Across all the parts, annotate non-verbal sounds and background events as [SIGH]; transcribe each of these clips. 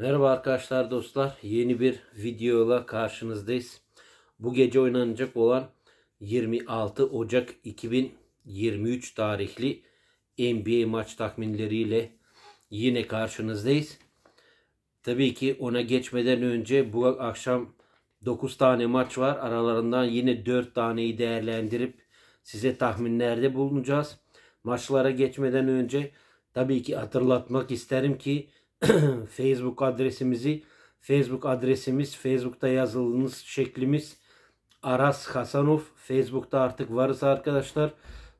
Merhaba arkadaşlar dostlar. Yeni bir videoyla karşınızdayız. Bu gece oynanacak olan 26 Ocak 2023 tarihli NBA maç tahminleriyle yine karşınızdayız. Tabii ki ona geçmeden önce bu akşam 9 tane maç var. Aralarından yine 4 taneyi değerlendirip size tahminlerde bulunacağız. Maçlara geçmeden önce tabii ki hatırlatmak isterim ki [CLEARS THROAT] Facebook adresimizi Facebook adresimiz, Facebook'ta yazıldığınız şeklimiz Aras Hasanov. Facebook'ta artık varız arkadaşlar.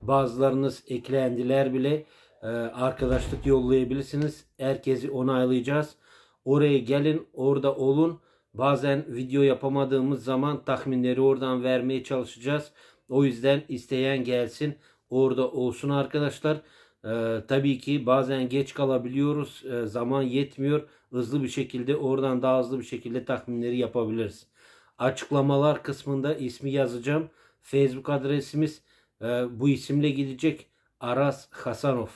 Bazılarınız eklendiler bile. Ee, arkadaşlık yollayabilirsiniz. Herkesi onaylayacağız. Oraya gelin, orada olun. Bazen video yapamadığımız zaman tahminleri oradan vermeye çalışacağız. O yüzden isteyen gelsin, orada olsun arkadaşlar. Ee, tabii ki bazen geç kalabiliyoruz. Ee, zaman yetmiyor. Hızlı bir şekilde oradan daha hızlı bir şekilde tahminleri yapabiliriz. Açıklamalar kısmında ismi yazacağım. Facebook adresimiz e, bu isimle gidecek. Aras Hasanov.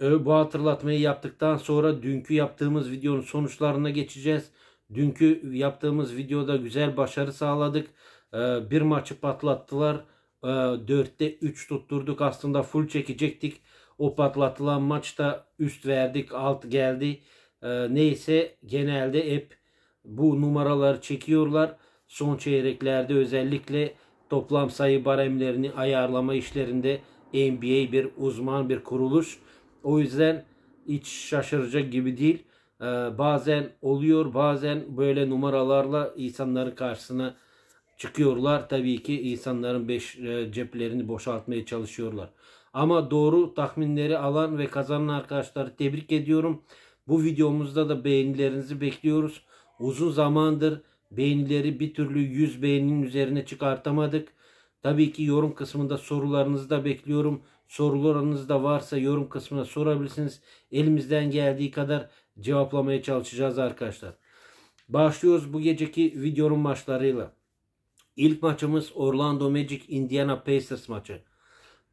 Ee, bu hatırlatmayı yaptıktan sonra dünkü yaptığımız videonun sonuçlarına geçeceğiz. Dünkü yaptığımız videoda güzel başarı sağladık. Ee, bir maçı patlattılar. 4'te ee, 3 tutturduk. Aslında full çekecektik. O patlatılan maçta üst verdik. Alt geldi. Ee, neyse genelde hep bu numaraları çekiyorlar. Son çeyreklerde özellikle toplam sayı baremlerini ayarlama işlerinde NBA bir uzman bir kuruluş. O yüzden hiç şaşıracak gibi değil. Ee, bazen oluyor bazen böyle numaralarla insanları karşısına çıkıyorlar. Tabii ki insanların beş, e, ceplerini boşaltmaya çalışıyorlar. Ama doğru tahminleri alan ve kazanan arkadaşları tebrik ediyorum. Bu videomuzda da beğenilerinizi bekliyoruz. Uzun zamandır beğenileri bir türlü 100 beğeninin üzerine çıkartamadık. Tabii ki yorum kısmında sorularınızı da bekliyorum. Sorularınız da varsa yorum kısmına sorabilirsiniz. Elimizden geldiği kadar cevaplamaya çalışacağız arkadaşlar. Başlıyoruz bu geceki videonun başlarıyla. İlk maçımız Orlando Magic Indiana Pacers maçı.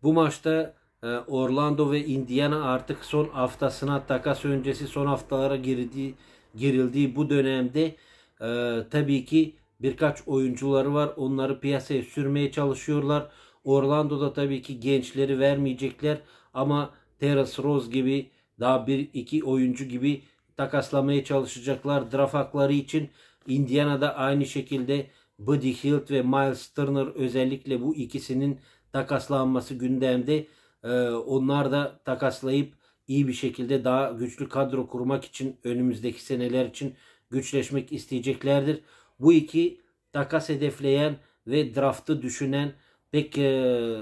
Bu maçta e, Orlando ve Indiana artık son haftasına takas öncesi son haftalara girdi, girildiği bu dönemde e, tabii ki birkaç oyuncuları var. Onları piyasaya sürmeye çalışıyorlar. Orlando'da tabii ki gençleri vermeyecekler ama Terence Rose gibi daha bir iki oyuncu gibi takaslamaya çalışacaklar draft hakları için. Indiana'da aynı şekilde Buddy Hield ve Miles Turner özellikle bu ikisinin takaslanması gündemde. Ee, onlar da takaslayıp iyi bir şekilde daha güçlü kadro kurmak için önümüzdeki seneler için güçleşmek isteyeceklerdir. Bu iki takas hedefleyen ve draftı düşünen pek e,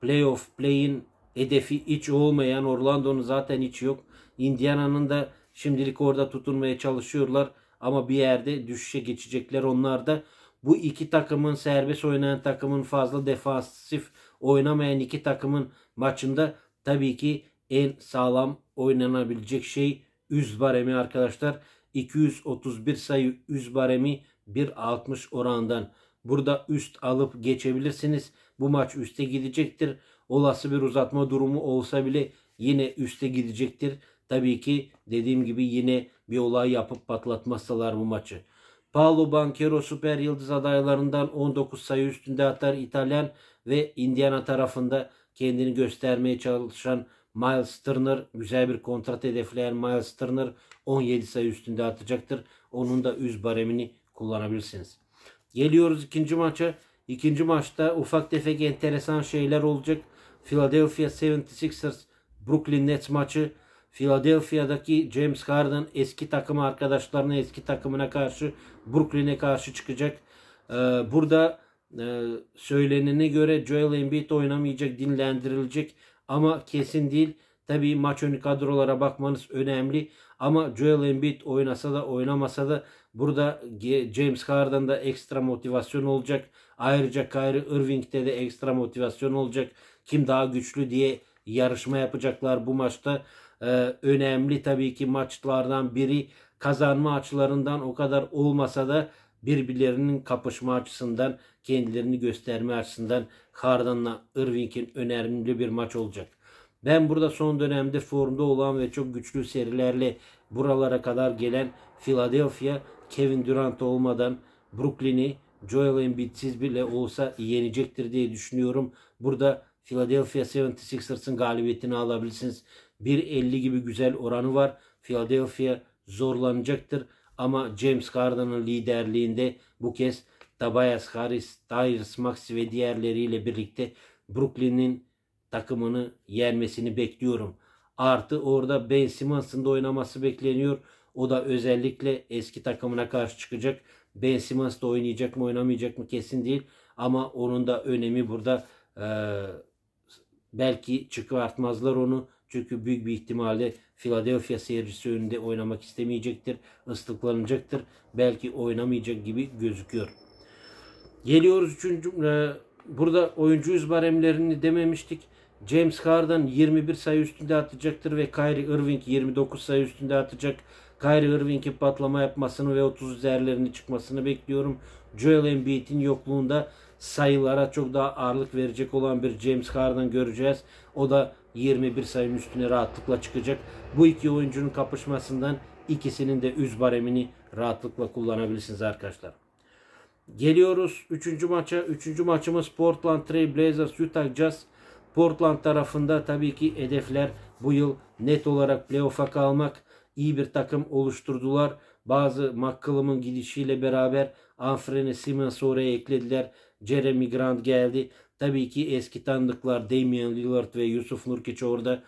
playoff play'in hedefi hiç olmayan Orlando'nun zaten hiç yok. Indiana'nın da şimdilik orada tutunmaya çalışıyorlar ama bir yerde düşüşe geçecekler onlar da bu iki takımın serbest oynayan takımın fazla defansif oynamayan iki takımın maçında tabii ki en sağlam oynanabilecek şey üz baremi arkadaşlar. 231 sayı üz baremi 1.60 orandan. Burada üst alıp geçebilirsiniz. Bu maç üste gidecektir. Olası bir uzatma durumu olsa bile yine üste gidecektir. Tabii ki dediğim gibi yine bir olay yapıp patlatmazsalar bu maçı. Paolo Banquero süper yıldız adaylarından 19 sayı üstünde atar İtalyan ve Indiana tarafında kendini göstermeye çalışan Miles Turner güzel bir kontrat hedefleyen Miles Turner 17 sayı üstünde atacaktır. Onun da üz baremini kullanabilirsiniz. Geliyoruz ikinci maça. İkinci maçta ufak tefek enteresan şeyler olacak. Philadelphia 76ers Brooklyn Nets maçı Philadelphia'daki James Harden eski takım arkadaşlarına eski takımına karşı Brooklyn'e karşı çıkacak. Ee, burada e, söylenene göre Joel Embiid oynamayacak, dinlendirilecek ama kesin değil. Tabii maç önü kadrolara bakmanız önemli ama Joel Embiid oynasa da oynamasa da burada James Harden'da ekstra motivasyon olacak. Ayrıca Kyrie Irving'de de ekstra motivasyon olacak. Kim daha güçlü diye yarışma yapacaklar bu maçta. Ee, önemli tabii ki maçlardan biri kazanma açılarından o kadar olmasa da birbirlerinin kapışma açısından kendilerini gösterme açısından Harden'la Irving'in önemli bir maç olacak. Ben burada son dönemde formda olan ve çok güçlü serilerle buralara kadar gelen Philadelphia Kevin Durant olmadan Brooklyn'i Joel Embiid'siz bile olsa yenecektir diye düşünüyorum. Burada Philadelphia 76ers'ın galibiyetini alabilirsiniz. 1.50 gibi güzel oranı var. Philadelphia zorlanacaktır. Ama James Harden'ın liderliğinde bu kez Tobias Harris, Tyrese Max ve diğerleriyle birlikte Brooklyn'in takımını yenmesini bekliyorum. Artı orada Ben Simmons'ın da oynaması bekleniyor. O da özellikle eski takımına karşı çıkacak. Ben Simmons da oynayacak mı oynamayacak mı kesin değil. Ama onun da önemi burada. Ee, belki çıkartmazlar onu. Çünkü büyük bir ihtimalle Philadelphia seyircisi önünde oynamak istemeyecektir. Islıklanacaktır. Belki oynamayacak gibi gözüküyor. Geliyoruz üçüncü e, burada oyuncu yüz baremlerini dememiştik. James Harden 21 sayı üstünde atacaktır ve Kyrie Irving 29 sayı üstünde atacak. Kyrie Irving'in patlama yapmasını ve 30 üzerlerine çıkmasını bekliyorum. Joel Embiid'in yokluğunda sayılara çok daha ağırlık verecek olan bir James Harden göreceğiz. O da 21 sayının üstüne rahatlıkla çıkacak. Bu iki oyuncunun kapışmasından ikisinin de üz baremini rahatlıkla kullanabilirsiniz arkadaşlar. Geliyoruz 3. maça. 3. maçımız Portland Trail Blazers Utah Jazz. Portland tarafında tabii ki hedefler bu yıl net olarak playoff'a kalmak. İyi bir takım oluşturdular. Bazı McCallum'un gidişiyle beraber Anfrene Simmons'ı oraya eklediler. Jeremy Grant geldi. Tabii ki eski tanıdıklar Damian Lillard ve Yusuf Nurkic orada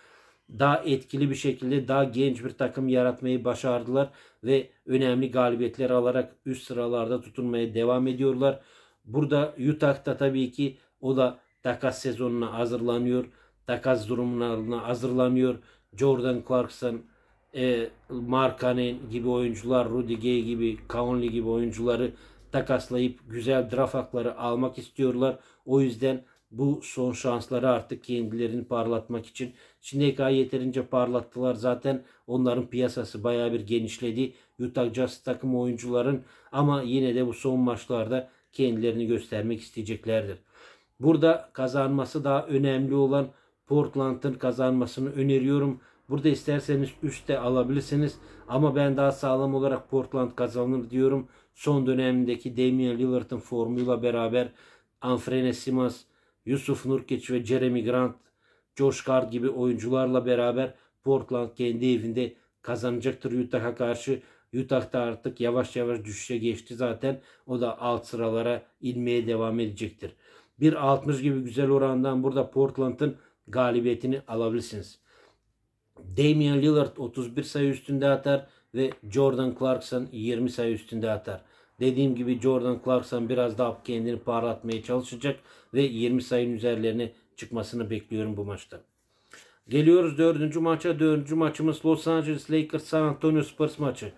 daha etkili bir şekilde daha genç bir takım yaratmayı başardılar ve önemli galibiyetler alarak üst sıralarda tutunmaya devam ediyorlar. Burada Utah'da tabii ki o da takas sezonuna hazırlanıyor. Takas durumlarına hazırlanıyor. Jordan Clarkson, e, Markkanen gibi oyuncular, Rudy Gay gibi, Conley gibi oyuncuları takaslayıp güzel draft hakları almak istiyorlar. O yüzden bu son şansları artık kendilerini parlatmak için. Sineka'yı yeterince parlattılar zaten. Onların piyasası bayağı bir genişledi. Utah Jazz takım oyuncuların ama yine de bu son maçlarda kendilerini göstermek isteyeceklerdir. Burada kazanması daha önemli olan Portland'ın kazanmasını öneriyorum. Burada isterseniz üstte alabilirsiniz. Ama ben daha sağlam olarak Portland kazanır diyorum. Son dönemdeki Damian Lillard'ın formuyla beraber Anfrene Simas, Yusuf Nurkeç ve Jeremy Grant, Josh Gard gibi oyuncularla beraber Portland kendi evinde kazanacaktır Utah'a karşı. Utah da artık yavaş yavaş düşüşe geçti zaten. O da alt sıralara inmeye devam edecektir. 1.60 gibi güzel orandan burada Portland'ın galibiyetini alabilirsiniz. Damian Lillard 31 sayı üstünde atar ve Jordan Clarkson 20 sayı üstünde atar. Dediğim gibi Jordan Clarkson biraz daha kendini parlatmaya çalışacak ve 20 sayının üzerlerine çıkmasını bekliyorum bu maçta. Geliyoruz dördüncü maça. Dördüncü maçımız Los Angeles Lakers San Antonio Spurs maçı.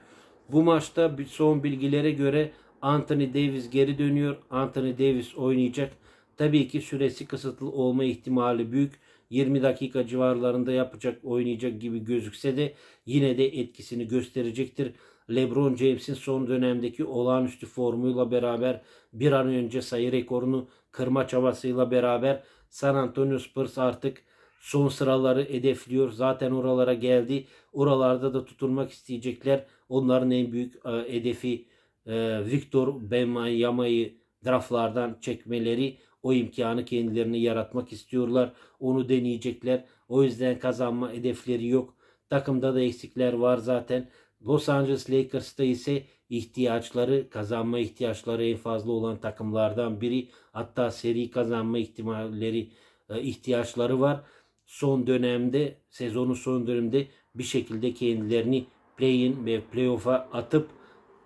Bu maçta son bilgilere göre Anthony Davis geri dönüyor. Anthony Davis oynayacak. Tabii ki süresi kısıtlı olma ihtimali büyük. 20 dakika civarlarında yapacak, oynayacak gibi gözükse de yine de etkisini gösterecektir. LeBron James'in son dönemdeki olağanüstü formuyla beraber bir an önce sayı rekorunu kırma çabasıyla beraber San Antonio Spurs artık son sıraları hedefliyor. Zaten oralara geldi. Oralarda da tutunmak isteyecekler. Onların en büyük e, hedefi e, Victor Bemba'yı draftlardan çekmeleri. O imkanı kendilerini yaratmak istiyorlar. Onu deneyecekler. O yüzden kazanma hedefleri yok. Takımda da eksikler var zaten. Los Angeles Lakers'ta ise ihtiyaçları, kazanma ihtiyaçları en fazla olan takımlardan biri. Hatta seri kazanma ihtimalleri, e, ihtiyaçları var. Son dönemde, sezonun son döneminde bir şekilde kendilerini play-in ve play-off'a atıp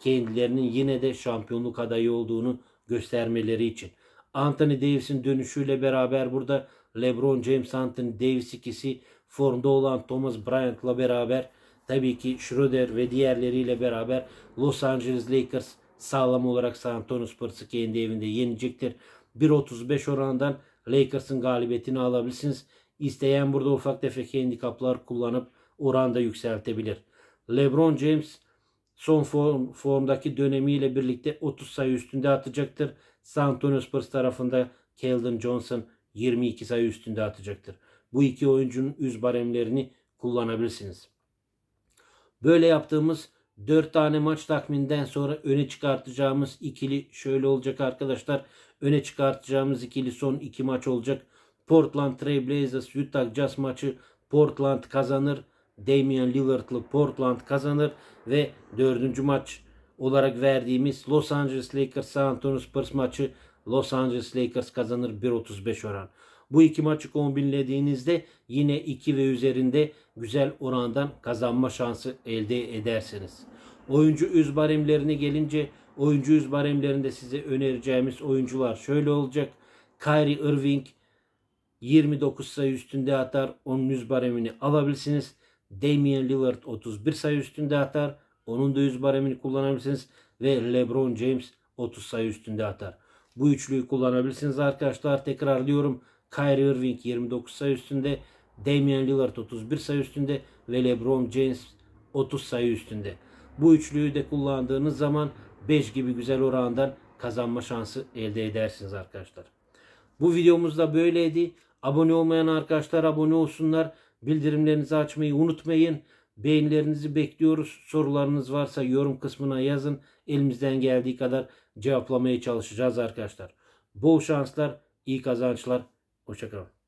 kendilerinin yine de şampiyonluk adayı olduğunu göstermeleri için. Anthony Davis'in dönüşüyle beraber burada LeBron James, Anthony Davis ikisi formda olan Thomas Bryant'la beraber tabii ki Schroeder ve diğerleriyle beraber Los Angeles Lakers sağlam olarak San Antonio Spurs'ı kendi evinde yenecektir. 1.35 oranından Lakers'ın galibiyetini alabilirsiniz. İsteyen burada ufak tefek handikaplar kullanıp oranda yükseltebilir. LeBron James son form, formdaki dönemiyle birlikte 30 sayı üstünde atacaktır. San Antonio Spurs tarafında Keldon Johnson 22 sayı üstünde atacaktır. Bu iki oyuncunun üz baremlerini kullanabilirsiniz. Böyle yaptığımız 4 tane maç takviminden sonra öne çıkartacağımız ikili şöyle olacak arkadaşlar. Öne çıkartacağımız ikili son 2 maç olacak. Portland Trail Blazers Utah Jazz maçı Portland kazanır. Damian Lillard'lı Portland kazanır ve dördüncü maç olarak verdiğimiz Los Angeles Lakers San Antonio Spurs maçı Los Angeles Lakers kazanır 1.35 oran. Bu iki maçı kombinlediğinizde yine 2 ve üzerinde güzel orandan kazanma şansı elde edersiniz. Oyuncu yüz baremlerine gelince oyuncu yüz baremlerinde size önereceğimiz oyuncular şöyle olacak. Kyrie Irving 29 sayı üstünde atar. Onun yüz baremini alabilirsiniz. Damian Lillard 31 sayı üstünde atar. Onun da yüz baremini kullanabilirsiniz. Ve LeBron James 30 sayı üstünde atar. Bu üçlüyü kullanabilirsiniz arkadaşlar. Tekrarlıyorum. Kyrie Irving 29 sayı üstünde. Damian Lillard 31 sayı üstünde. Ve LeBron James 30 sayı üstünde. Bu üçlüyü de kullandığınız zaman 5 gibi güzel orandan kazanma şansı elde edersiniz arkadaşlar. Bu videomuz da böyleydi. Abone olmayan arkadaşlar abone olsunlar. Bildirimlerinizi açmayı unutmayın. Beğenilerinizi bekliyoruz. Sorularınız varsa yorum kısmına yazın. Elimizden geldiği kadar cevaplamaya çalışacağız arkadaşlar. Bol şanslar, iyi kazançlar. Hoşçakalın.